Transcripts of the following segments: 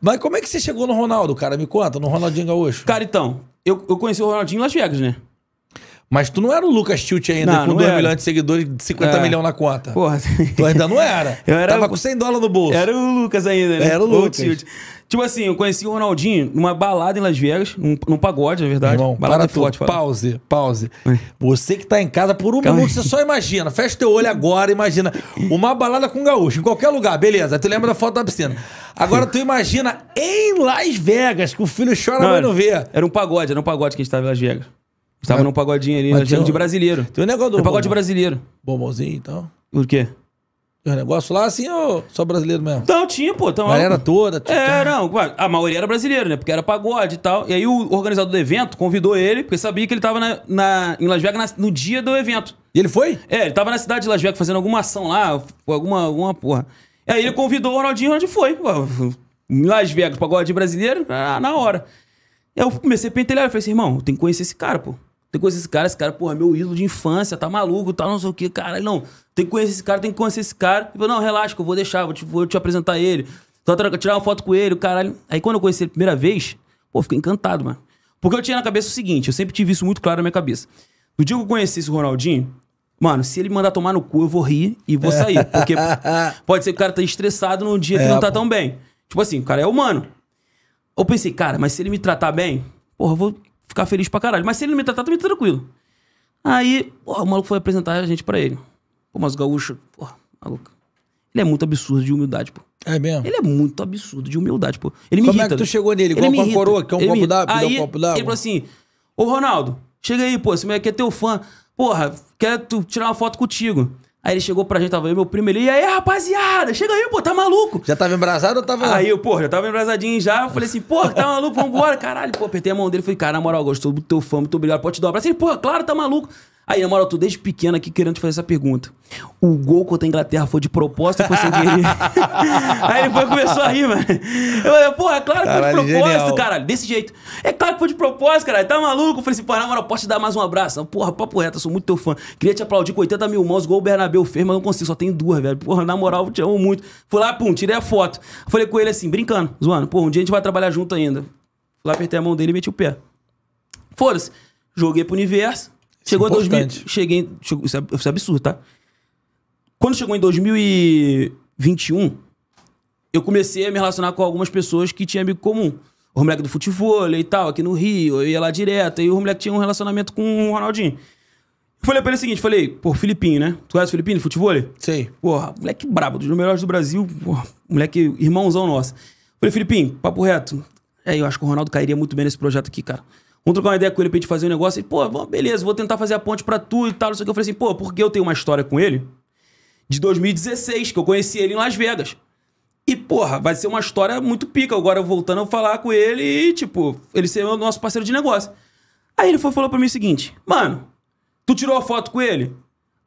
Mas como é que você chegou no Ronaldo, cara? Me conta, no Ronaldinho Gaúcho. Cara, então, eu, eu conheci o Ronaldinho em Las Vegas, né? Mas tu não era o Lucas Tilt ainda, não, com não 2 era. milhões de seguidores e 50 é. milhões na conta. Porra. Tu ainda não era. eu era. Tava com 100 dólares no bolso. Era o Lucas ainda, né? Era o Lucas. Tipo assim, eu conheci o Ronaldinho numa balada em Las Vegas, num, num pagode, na verdade. Irmão, balada para forte, pause, pause. É. Você que tá em casa, por um Calma. minuto, você só imagina. Fecha teu olho agora, imagina. Uma balada com gaúcho, em qualquer lugar, beleza. Aí tu lembra da foto da piscina. Agora tu imagina em Las Vegas, que o filho chora, não, mas não vê. Era um pagode, era um pagode que a gente tava em Las Vegas. Estava é. num pagodinho ali, nós tinha de brasileiro. Tem um negócio do. É pagode brasileiro. Bombonzinho e então? tal. O quê? Tem um negócio lá assim ou só brasileiro mesmo? Então tinha, pô. Então, Galera toda. Tipo, é, não. A maioria era brasileiro, né? Porque era pagode e tal. E aí o organizador do evento convidou ele, porque sabia que ele tava na, na em Las Vegas na, no dia do evento. E ele foi? É, ele tava na cidade de Las Vegas fazendo alguma ação lá, alguma, alguma porra. E aí ele convidou o Ronaldinho onde foi. Em Las Vegas, pagode brasileiro, ah, na hora. E aí eu comecei a pentelhar. Eu falei assim, irmão, tem que conhecer esse cara, pô. Tem que conhecer esse cara, esse cara, porra, é meu ídolo de infância, tá maluco, tá não sei o que, cara. Não, tem que conhecer esse cara, tem que conhecer esse cara. E falou, não, relaxa, que eu vou deixar, vou te, vou te apresentar ele. Só tirar uma foto com ele, caralho. Aí quando eu conheci ele a primeira vez, pô, fiquei encantado, mano. Porque eu tinha na cabeça o seguinte, eu sempre tive isso muito claro na minha cabeça. No dia que eu conheci esse Ronaldinho, mano, se ele me mandar tomar no cu, eu vou rir e vou sair. Porque pode ser que o cara tá estressado num dia que é, não tá pô. tão bem. Tipo assim, o cara é humano. Eu pensei, cara, mas se ele me tratar bem, porra, eu vou ficar feliz pra caralho. Mas se ele não me tratar, também tá tranquilo. Aí, porra, o maluco foi apresentar a gente pra ele. Pô, mas o gaúcho, porra, maluco. Ele é muito absurdo de humildade, pô. É mesmo? Ele é muito absurdo de humildade, pô. Ele me Como é irrita, é que tu chegou nele? Igual com a coroa, que é um copo d'água, um copo d'água. Ele falou assim: Ô Ronaldo, chega aí, pô, esse moleque é teu fã. Porra, quer tirar uma foto contigo. Aí ele chegou pra gente, tava eu, meu primo, ele, e aí, rapaziada, chega aí, pô, tá maluco? Já tava embrasado ou tava... Aí eu, pô, já tava embrasadinho já, eu falei assim, pô, tá maluco, vambora, caralho, pô, apertei a mão dele, falei, cara, na moral, gostou do teu fã, muito obrigado, pode te dar um abraço? Ele, pô, claro, tá maluco. Aí, na moral, tô desde pequena aqui querendo te fazer essa pergunta. O gol contra a Inglaterra foi de propósito ou foi sem querer? Aí ele foi, começou a rir, mano. Eu falei, porra, é claro que caralho, foi de propósito, genial. caralho. Desse jeito. É claro que foi de propósito, caralho. Tá maluco? Eu falei assim, porra, na moral, posso te dar mais um abraço? Porra, papo reto, sou muito teu fã. Queria te aplaudir com 80 mil mãos, igual o Bernabeu fez, mas não consigo, só tenho duas, velho. Porra, na moral, eu te amo muito. Fui lá, pum, tirei a foto. Falei com ele assim, brincando, zoando. Pô, um dia a gente vai trabalhar junto ainda. Fui lá, apertei a mão dele e meti o pé. Foda-se. Joguei pro universo. Chegou em 2000. Cheguei. Chegou, isso, é, isso é absurdo, tá? Quando chegou em 2021, eu comecei a me relacionar com algumas pessoas que tinham amigo comum. O moleque do futebol e tal, aqui no Rio, eu ia lá direto. E o moleque tinha um relacionamento com o Ronaldinho. falei pra ele o seguinte, falei, pô, Filipinho, né? Tu conhece o Filipinho, futebol? Sei. Porra, moleque brabo, dos melhores do Brasil, porra, moleque irmãozão nosso. Falei, Filipinho, papo reto. É, eu acho que o Ronaldo cairia muito bem nesse projeto aqui, cara. Vamos trocar uma ideia com ele pra gente fazer um negócio. E, pô, beleza, vou tentar fazer a ponte pra tu e tal. só que. Eu falei assim, pô, porque eu tenho uma história com ele de 2016, que eu conheci ele em Las Vegas. E, porra, vai ser uma história muito pica. Agora, voltando a falar com ele e, tipo, ele ser o nosso parceiro de negócio. Aí ele foi, falou para mim o seguinte: Mano, tu tirou a foto com ele?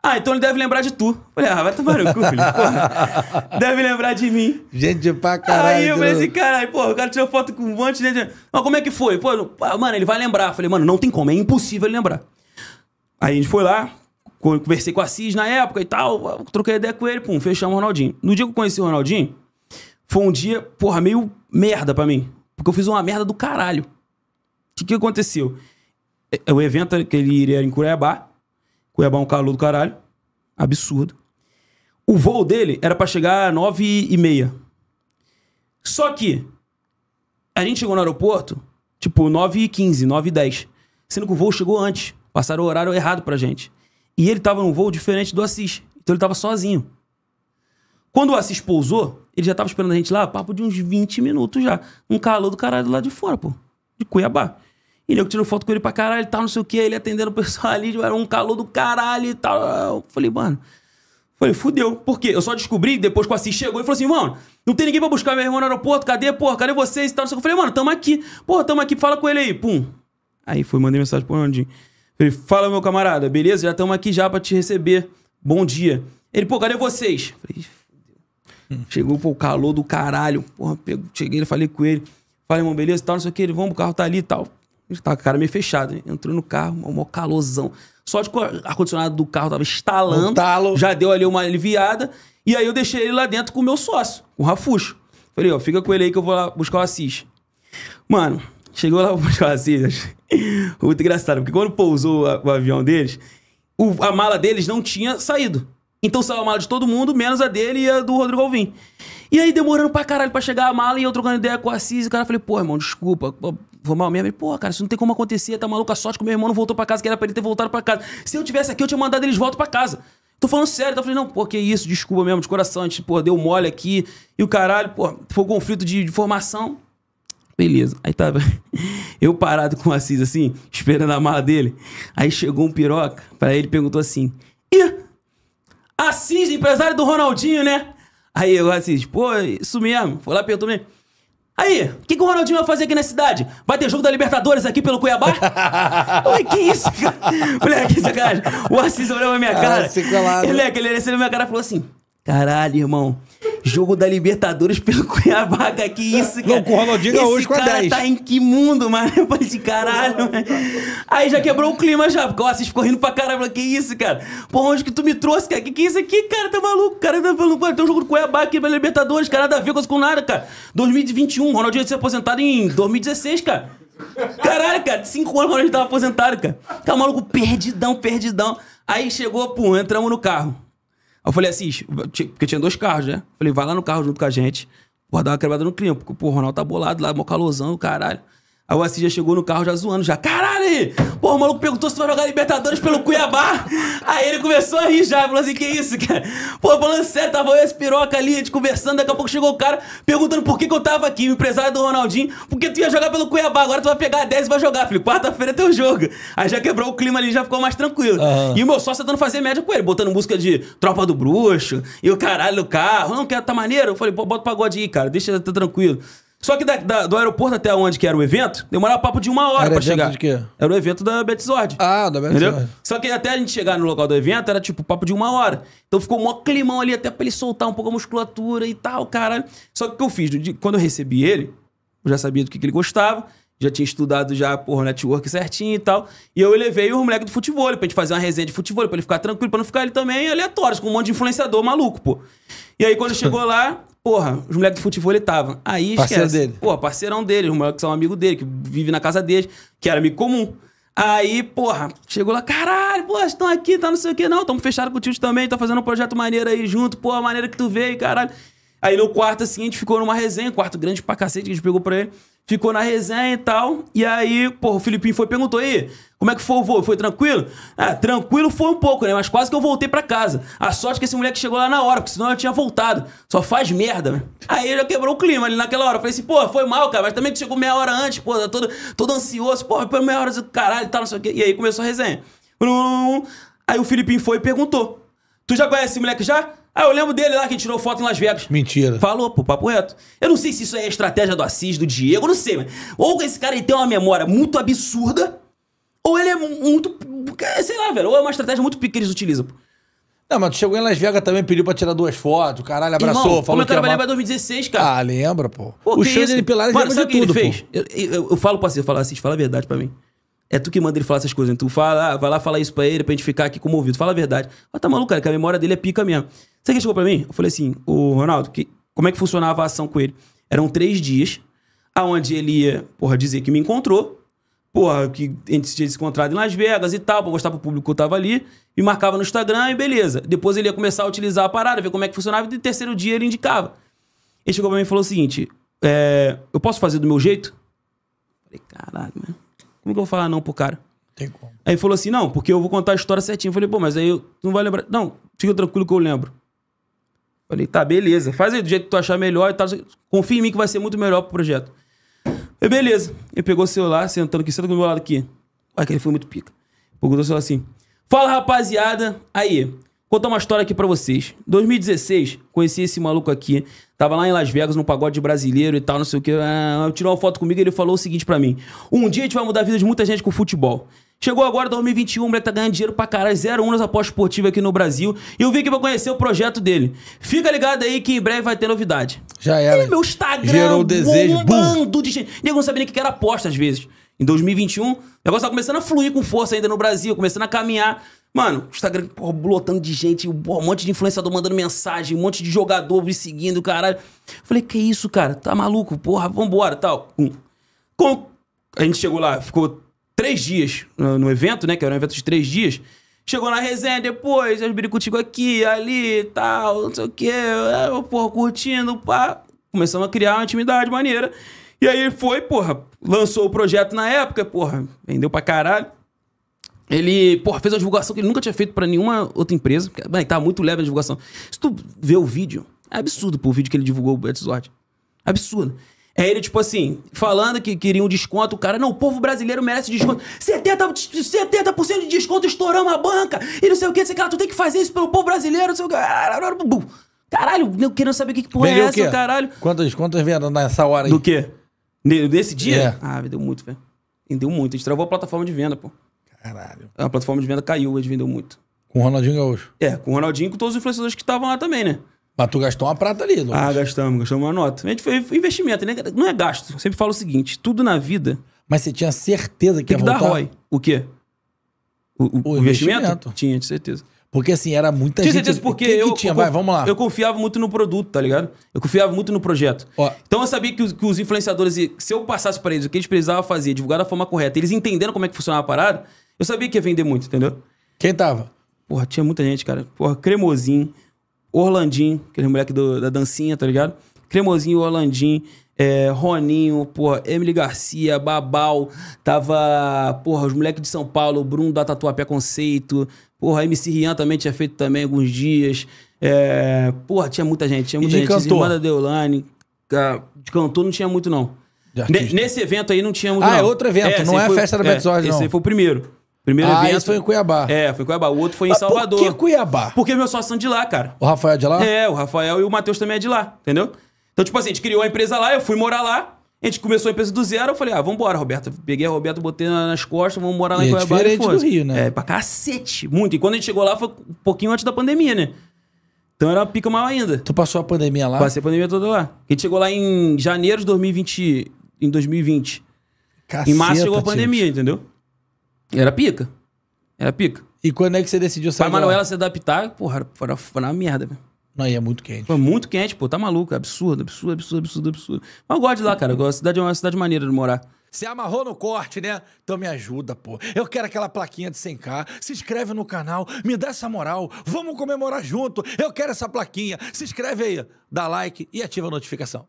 Ah, então ele deve lembrar de tu. Falei, ah, vai tomar no cu, filho. Porra. Deve lembrar de mim. Gente pra caralho. Aí eu falei assim, né? caralho, pô, o cara tirou foto com um monte de gente. Mas como é que foi? Pô, ah, mano, ele vai lembrar. Falei, mano, não tem como, é impossível ele lembrar. Aí a gente foi lá, conversei com a Cis na época e tal, troquei ideia com ele, pum, fechamos o Ronaldinho. No dia que eu conheci o Ronaldinho, foi um dia, porra, meio merda pra mim. Porque eu fiz uma merda do caralho. O que, que aconteceu? É, é o evento que ele iria em Cuiabá, Cuiabá é um calor do caralho. Absurdo. O voo dele era para chegar às nove e meia. Só que a gente chegou no aeroporto, tipo, nove e quinze, nove e dez. Sendo que o voo chegou antes. Passaram o horário errado pra gente. E ele tava num voo diferente do Assis. Então ele tava sozinho. Quando o Assis pousou, ele já tava esperando a gente lá, papo de uns 20 minutos já. Um calor do caralho lá de fora, pô. De Cuiabá. E nego tirou foto com ele pra caralho e tal, não sei o que. Ele atendendo o pessoal ali, era um calor do caralho e tal. Eu falei, mano. Falei, fudeu. Por quê? Eu só descobri depois que o Assis chegou e falou assim, mano, não tem ninguém pra buscar meu irmão no aeroporto, cadê, porra, cadê vocês e tal, não sei o que. Eu falei, mano, tamo aqui. Porra, tamo aqui, fala com ele aí. Pum. Aí fui, mandei mensagem pro Nandinho. Falei, fala, meu camarada, beleza? Já estamos aqui já pra te receber. Bom dia. Ele, pô, cadê vocês? Falei, fudeu. Chegou, pô, o calor do caralho. Porra, cheguei, falei com ele. Falei, irmão, beleza, tal, não sei o que. Ele, vamos, o carro tá ali e tal. Tava com a cara meio fechada. Né? Entrou no carro, um maior calorzão. Só de ar-condicionado do carro tava estalando. Um já deu ali uma aliviada. E aí eu deixei ele lá dentro com o meu sócio, com o Rafuxo. Falei, ó, fica com ele aí que eu vou lá buscar o Assis. Mano, chegou lá pra buscar o Assis. Muito engraçado, porque quando pousou o avião deles, a mala deles não tinha saído. Então saiu a mala de todo mundo, menos a dele e a do Rodrigo Alvim. E aí demorando pra caralho pra chegar a mala e eu trocando ideia com o Assis. E o cara falei, pô, irmão, desculpa. vou mal mesmo. Ele, pô, cara, isso não tem como acontecer. Tá maluco a sorte que meu irmão não voltou pra casa, que era pra ele ter voltado pra casa. Se eu tivesse aqui, eu tinha mandado eles voltar pra casa. Tô falando sério. Então eu falei, não, pô, que isso, desculpa mesmo, de coração. A gente, pô, deu mole aqui. E o caralho, pô, foi um conflito de, de formação. Beleza. Aí tava eu parado com o Assis, assim, esperando a mala dele. Aí chegou um piroca pra ele e perguntou assim, ih... Assis, empresário do Ronaldinho, né? Aí eu, Assis, pô, isso mesmo. Foi lá, perguntou mesmo. Aí, o que, que o Ronaldinho vai fazer aqui na cidade? Vai ter jogo da Libertadores aqui pelo Cuiabá? Ué, que isso, cara? Moleque, sacanagem. O Assis olhou na minha ah, cara. Ah, ele, né? ele olhou assim na minha cara e falou assim... Caralho, irmão. Jogo da Libertadores pelo Cuiabá, que isso, cara. Não, com o Ronaldinho hoje com a 10. Esse cara tá em que mundo, mano? Eu falei de assim, caralho, Aí já quebrou o clima já, porque, ó, vocês correndo pra caralho. que isso, cara? Porra, onde que tu me trouxe, cara? Que que é isso aqui, cara? Tá maluco? Cara, tá maluco? Tem um jogo do Cuiabá aqui pela Libertadores, cara. Nada a ver com nada, cara. 2021, Ronaldinho ia ser aposentado em 2016, cara. Caralho, cara. Cinco anos o Ronaldinho tava aposentado, cara. Tá maluco perdidão, perdidão. Aí chegou, pô, entramos no carro. Aí eu falei, assim, porque tinha dois carros, né? falei, vai lá no carro junto com a gente, vou dar uma quebrada no clima, porque pô, o Ronaldo tá bolado lá, mó calorzão, caralho. Aí o Assis já chegou no carro já zoando, já. Caralho! Pô, o maluco perguntou se vai jogar Libertadores pelo Cuiabá. Aí ele começou a rir já. Falou assim: que isso, cara? Pô, falando sério, tava eu esse piroca ali, a gente conversando. Daqui a pouco chegou o cara perguntando por que, que eu tava aqui. O empresário do Ronaldinho, porque tu ia jogar pelo Cuiabá. Agora tu vai pegar a 10 e vai jogar, Falei, Quarta-feira é teu jogo. Aí já quebrou o clima ali, já ficou mais tranquilo. Uhum. E o meu sócio tentando fazer média com ele, botando música de Tropa do Bruxo e o caralho no carro. Não, quer tá maneiro? Eu falei: pô, bota o pagode aí, cara. Deixa tá tranquilo. Só que da, da, do aeroporto até onde que era o evento, demorava papo de uma hora era pra chegar. De quê? Era o evento da Betzord. Ah, da Betzord. Só que até a gente chegar no local do evento, era tipo papo de uma hora. Então ficou um climão ali até pra ele soltar um pouco a musculatura e tal, caralho. Só que o que eu fiz? Quando eu recebi ele, eu já sabia do que, que ele gostava já tinha estudado já, porra, network certinho e tal. E eu levei o moleque do futebol pra gente fazer uma resenha de futebol, pra ele ficar tranquilo, pra não ficar ele também aleatório, com um monte de influenciador maluco, pô. E aí quando chegou lá, Porra, os moleques de futebol ele tava. Aí esquece. Parceiro dele. Porra, parceirão dele, os moleques são amigos dele, que vive na casa dele, que era amigo comum. Aí, porra, chegou lá, caralho, porra, estão aqui, tá não sei o que, não, estamos fechados com o tio também, tá fazendo um projeto maneiro aí junto, porra, maneira que tu veio, caralho. Aí no quarto, assim, a gente ficou numa resenha, quarto grande pra cacete que a gente pegou pra ele. Ficou na resenha e tal. E aí, pô, o Filipinho foi perguntou aí, como é que foi o voo? Foi tranquilo? Ah, tranquilo foi um pouco, né? Mas quase que eu voltei pra casa. A sorte é que esse moleque chegou lá na hora, porque senão eu tinha voltado. Só faz merda, né? Aí já quebrou o clima ali naquela hora. Eu falei assim, pô, foi mal, cara, mas também que chegou meia hora antes, pô, todo, todo ansioso, pô, pelo meia hora do caralho e tal, não sei o quê. E aí começou a resenha. Aí o Filipinho foi e perguntou: Tu já conhece esse moleque já? Ah, eu lembro dele lá que tirou foto em Las Vegas. Mentira. Falou, pô, papo reto. Eu não sei se isso é estratégia do Assis, do Diego, não sei, mas. Ou esse cara ele tem uma memória muito absurda, ou ele é muito. Sei lá, velho. Ou é uma estratégia muito pequena que eles utilizam, pô. Não, mas tu chegou em Las Vegas também, pediu pra tirar duas fotos, caralho, abraçou, Irmão, falou como eu trabalhei pra 2016, cara. Ah, lembra, pô. pô o show de Pilares ele Mano, lembra sabe que tudo, ele fez? Eu, eu, eu, eu falo pra você, eu falo assim, fala a verdade pra mim. É tu que manda ele falar essas coisas. Né? Tu fala, ah, vai lá falar isso pra ele pra gente ficar aqui comovido. Fala a verdade. Mas ah, tá maluco, cara, que a memória dele é pica mesmo. Você que chegou pra mim? Eu falei assim, o Ronaldo, que, como é que funcionava a ação com ele? Eram três dias, aonde ele ia, porra, dizer que me encontrou. Porra, que a gente tinha se encontrado em Las Vegas e tal, pra mostrar pro público que eu tava ali. Me marcava no Instagram e beleza. Depois ele ia começar a utilizar a parada, ver como é que funcionava. E no terceiro dia ele indicava. Ele chegou pra mim e falou o seguinte, é, eu posso fazer do meu jeito? Falei, caralho, mano. Como que eu vou falar não pro cara? Tem como. Aí ele falou assim: não, porque eu vou contar a história certinho. Eu falei, pô, mas aí eu não vai lembrar. Não, fica tranquilo que eu lembro. Falei, tá, beleza. Faz aí do jeito que tu achar melhor e tal. Confia em mim que vai ser muito melhor pro projeto. Eu, beleza. Ele pegou o celular, sentando aqui, senta do meu lado aqui. Ai, que ele foi muito pica. Pegou o celular assim. Fala, rapaziada. Aí, contar uma história aqui para vocês. 2016, conheci esse maluco aqui. Tava lá em Las Vegas, num pagode brasileiro e tal, não sei o quê. Ah, tirou uma foto comigo e ele falou o seguinte para mim: Um dia a gente vai mudar a vida de muita gente com futebol. Chegou agora 2021, o moleque tá ganhando dinheiro pra caralho, zero um nas apostas esportivas aqui no Brasil. E eu vim aqui pra conhecer o projeto dele. Fica ligado aí que em breve vai ter novidade. Já era. E meu Instagram, Gerou o desejo. bombando de gente. Ninguém não sabia nem o que era aposta às vezes em 2021, o negócio tá começando a fluir com força ainda no Brasil, começando a caminhar. Mano, o Instagram, porra, lotando de gente, porra, um monte de influenciador mandando mensagem, um monte de jogador me seguindo, caralho. Falei, que isso, cara? Tá maluco? Porra, vambora, tal. Um. Com... A gente chegou lá, ficou três dias no, no, evento, né? Que era um evento de três dias. Chegou na resenha depois, eu contigo aqui, ali, tal, não sei o quê. Eu, porra, curtindo, pá. Começamos a criar uma intimidade maneira. E aí ele foi, porra, lançou o projeto na época, porra, vendeu pra caralho. Ele, porra, fez uma divulgação que ele nunca tinha feito para nenhuma outra empresa. bem, tá muito leve a divulgação. Se tu vê o vídeo, é absurdo, pô, o vídeo que ele divulgou o Bad Absurdo. É ele, tipo assim, falando que queria um desconto, o cara, não, o povo brasileiro merece desconto. 70%, 70 de desconto estourando a banca, e não sei o que, sei lá, tu tem que fazer isso pelo povo brasileiro, não sei o que. Caralho, querendo saber o que, que porra Vendeu é essa, o caralho. Quantas, quantas vendas nessa hora aí? Do quê? Nesse dia? É. Ah, vendeu muito, velho. Vendeu muito. A gente travou a plataforma de venda, pô. Caralho. A plataforma de venda caiu, a gente vendeu muito. Com o Ronaldinho Gaúcho? É, com o Ronaldinho e com todos os influenciadores que estavam lá também, né? Mas tu gastou uma prata ali, Lucas. Ah, gastamos, gastamos uma nota. A gente foi investimento, né? Não é gasto. Eu sempre falo o seguinte: tudo na vida. Mas você tinha certeza que Tem ia voltar? dar ROI. O quê? O, o, o investimento? investimento? Tinha, de certeza. Porque assim, era muita tinha gente. Certeza porque Quem eu, que tinha? Eu, Vai, vamos lá. Eu confiava muito no produto, tá ligado? Eu confiava muito no projeto. Ó. Então eu sabia que os, que os influenciadores, se eu passasse para eles o que eles precisavam fazer, divulgar da forma correta, eles entenderam como é que funcionava a parada, eu sabia que ia vender muito, entendeu? Quem tava? Porra, tinha muita gente, cara. Porra, Cremosinho, Orlandinho, aquele moleque do, da dancinha, tá ligado? Cremosinho, Orlandinho, é, Roninho, porra, Emily Garcia, Babal, tava, porra, os moleques de São Paulo, Bruno da Tatuapé Conceito, Porra, a MC Rian também tinha feito também alguns dias. É... Porra, tinha muita gente, tinha muita e de gente. Cantor? Irmã da Deolane. É, de cantor não tinha muito, não. Nesse evento aí não tinha muito, ah, é não. é outro evento, é, não é foi, festa da é, não. Esse aí foi o primeiro. Primeiro ah, evento. esse foi em Cuiabá. É, foi em Cuiabá. O outro foi em Mas Salvador. Por que Cuiabá? Porque meu sócio são de lá, cara. O Rafael é de lá? É, o Rafael e o Matheus também é de lá, entendeu? Então, tipo assim, a gente criou a empresa lá, eu fui morar lá. A gente começou a empresa do zero, eu falei, ah, vambora, Roberto. Peguei a Roberto, botei nas costas, vamos morar lá em é Cuiabá. Diferente do Rio, né? É, pra cacete, muito. E quando a gente chegou lá, foi um pouquinho antes da pandemia, né? Então era uma pica maior ainda. Tu passou a pandemia lá? Passei a pandemia toda lá. A gente chegou lá em janeiro de 2020. Em 2020. Caceta, em março chegou a pandemia, gente. entendeu? Era pica. Era pica. E quando é que você decidiu sair? Pra Manuela se adaptar, porra, foi uma merda, velho. Não, e é muito quente. Foi muito quente, pô, tá maluco. É absurdo, absurdo, absurdo, absurdo, absurdo. Mas eu gosto de lá, cara. A cidade é uma cidade maneira de morar. Você amarrou no corte, né? Então me ajuda, pô. Eu quero aquela plaquinha de 100k. Se inscreve no canal, me dá essa moral. Vamos comemorar junto. Eu quero essa plaquinha. Se inscreve aí, dá like e ativa a notificação.